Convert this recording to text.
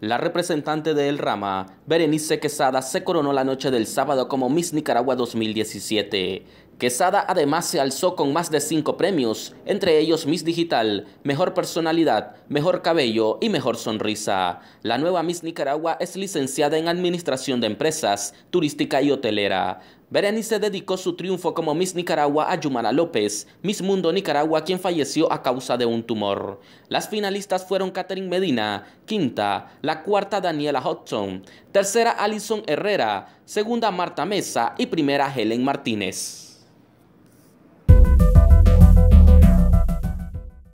La representante de El Rama, Berenice Quesada, se coronó la noche del sábado como Miss Nicaragua 2017. Quesada además se alzó con más de cinco premios, entre ellos Miss Digital, Mejor Personalidad, Mejor Cabello y Mejor Sonrisa. La nueva Miss Nicaragua es licenciada en Administración de Empresas, Turística y Hotelera. Berenice dedicó su triunfo como Miss Nicaragua a Yumana López, Miss Mundo Nicaragua, quien falleció a causa de un tumor. Las finalistas fueron Catherine Medina, quinta, la cuarta Daniela Hodgson, tercera Alison Herrera, segunda Marta Mesa y primera Helen Martínez.